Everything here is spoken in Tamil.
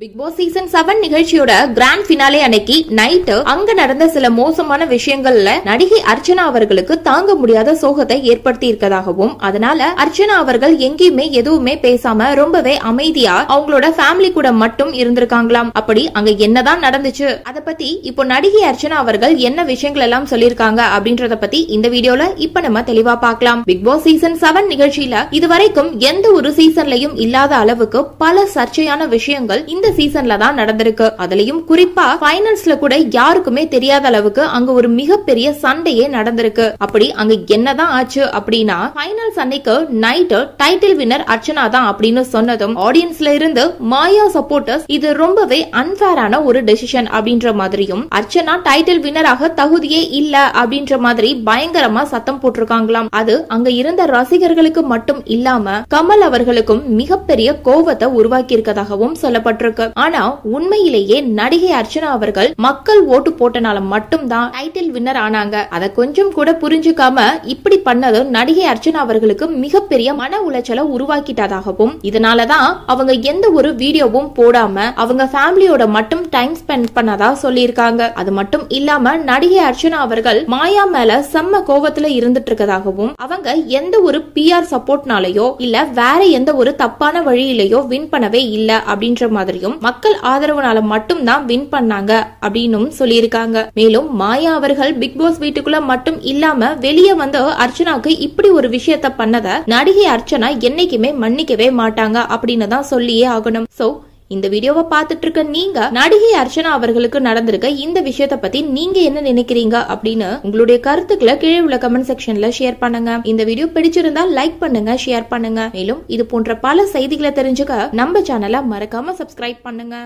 பிக் பாஸ் சீசன் செவன் நிகழ்ச்சியோட கிராண்ட் பினாலே அன்னைக்கு நைட்டு அங்க நடந்த சில மோசமான விஷயங்கள்ல நடிகை அர்ச்சனா அவர்களுக்கு தாங்க முடியாத சோகத்தை ஏற்படுத்தி இருக்கதாகவும் அதனால அர்ச்சனா அவர்கள் எங்கேயுமே எதுவுமே பேசாம ரொம்பவே அமைதியா அவங்களோட ஃபேமிலி கூட மட்டும் இருந்திருக்காங்களாம் அப்படி அங்க என்னதான் நடந்துச்சு அத பத்தி இப்போ நடிகை அர்ச்சனா அவர்கள் என்ன விஷயங்கள் எல்லாம் சொல்லியிருக்காங்க அப்படின்றத பத்தி இந்த வீடியோல இப்ப நம்ம தெளிவா பார்க்கலாம் பிக் பாஸ் சீசன் செவன் நிகழ்ச்சியில இதுவரைக்கும் எந்த ஒரு சீசன்லயும் இல்லாத அளவுக்கு பல சர்ச்சையான விஷயங்கள் இந்த இந்த சீசன்ல தான் நடந்திருக்கு அதுலயும் குறிப்பா பைனல்ஸ்ல கூட யாருக்குமே தெரியாத அளவுக்கு அங்க ஒரு மிகப்பெரிய சண்டையே நடந்திருக்கு அப்படி அங்க என்னதான் ஆச்சு அப்படின்னா பைனல்ஸ் அன்னைக்கு நைட் டைட்டில் வினர் அர்ச்சனா தான் அப்படின்னு சொன்னதும் ஆடியன்ஸ்ல இருந்து மாயா சப்போர்ட்டர்ஸ் இது ரொம்பவே அன்பேரான ஒரு டெசிஷன் அப்படின்ற மாதிரியும் அர்ச்சனா டைட்டில் வினராக தகுதியே இல்ல அப்படின்ற மாதிரி பயங்கரமா சத்தம் போட்டிருக்காங்களாம் அது அங்க இருந்த ரசிகர்களுக்கு மட்டும் இல்லாம கமல் அவர்களுக்கும் மிகப்பெரிய கோவத்தை உருவாக்கி இருக்கதாகவும் சொல்லப்பட்டிருக்கு அவர்கள் ஆனா உண்மையிலேயே நடிகை அர்ச்சனா அவர்கள் மக்கள் ஓட்டு போட்டனால மட்டும்தான் டைட்டில் வின்னர் ஆனாங்க அதை கொஞ்சம் கூட புரிஞ்சுக்காம இப்படி பண்ணதும் நடிகை அர்ச்சனா அவர்களுக்கு மிகப்பெரிய மன உளைச்சலை உருவாக்கிட்டதாகவும் இதனாலதான் அவங்க எந்த ஒரு வீடியோவும் போடாம அவங்க ஃபேமிலியோட மட்டும் டைம் ஸ்பெண்ட் பண்ணதா சொல்லியிருக்காங்க அது மட்டும் இல்லாம நடிகை அர்ச்சனா அவர்கள் மாயா மேல செம்ம கோபத்துல இருந்துட்டு இருக்கதாகவும் அவங்க எந்த ஒரு பிஆர் சப்போர்ட்னாலயோ இல்ல வேற எந்த ஒரு தப்பான வழியிலயோ வின் பண்ணவே இல்ல அப்படின்ற மாதிரி தேர்தலையும் மக்கள் ஆதரவுனால மட்டும் தான் வின் பண்ணாங்க அப்படின்னும் சொல்லியிருக்காங்க மேலும் மாயா அவர்கள் பிக் பாஸ் வீட்டுக்குள்ள மட்டும் இல்லாம வெளியே வந்து அர்ச்சனாவுக்கு இப்படி ஒரு விஷயத்த பண்ணத நடிகை அர்ச்சனா என்னைக்குமே மன்னிக்கவே மாட்டாங்க அப்படின்னு தான் சொல்லியே ஆகணும் சோ இந்த வீடியோவை பார்த்துட்டு இருக்க நீங்க நடிகை அர்ச்சனா அவர்களுக்கு நடந்திருக்க இந்த விஷயத்த பத்தி நீங்க என்ன நினைக்கிறீங்க அப்படின்னு உங்களுடைய கருத்துக்களை கீழே உள்ள கமெண்ட் செக்ஷன்ல ஷேர் பண்ணுங்க இந்த வீடியோ பிடிச்சிருந்தா லைக் பண்ணுங்க ஷேர் பண்ணுங்க மேலும் இது போன்ற பல செய்திகளை தெரிஞ்சுக்க நம்ம சேனலை மறக்காம சப்ஸ்கிரைப் பண்ணுங்க